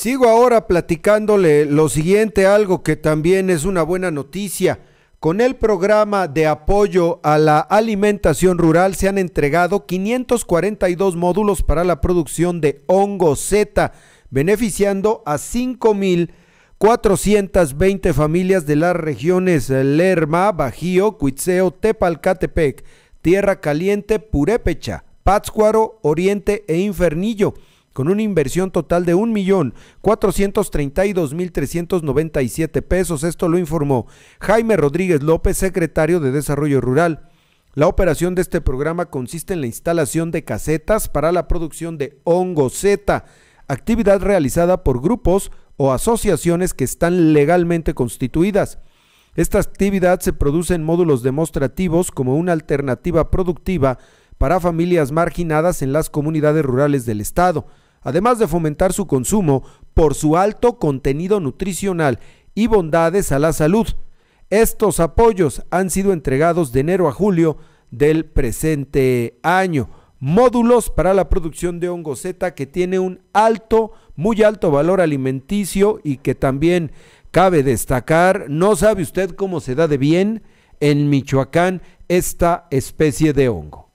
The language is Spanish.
Sigo ahora platicándole lo siguiente, algo que también es una buena noticia. Con el programa de apoyo a la alimentación rural se han entregado 542 módulos para la producción de hongo Z, beneficiando a 5.420 familias de las regiones Lerma, Bajío, Cuitzeo, Tepalcatepec, Tierra Caliente, Purépecha, Pátzcuaro, Oriente e Infernillo con una inversión total de 1.432.397 pesos, esto lo informó Jaime Rodríguez López, secretario de Desarrollo Rural. La operación de este programa consiste en la instalación de casetas para la producción de hongo Z, actividad realizada por grupos o asociaciones que están legalmente constituidas. Esta actividad se produce en módulos demostrativos como una alternativa productiva para familias marginadas en las comunidades rurales del Estado además de fomentar su consumo por su alto contenido nutricional y bondades a la salud. Estos apoyos han sido entregados de enero a julio del presente año. Módulos para la producción de hongo Z que tiene un alto, muy alto valor alimenticio y que también cabe destacar, no sabe usted cómo se da de bien en Michoacán esta especie de hongo.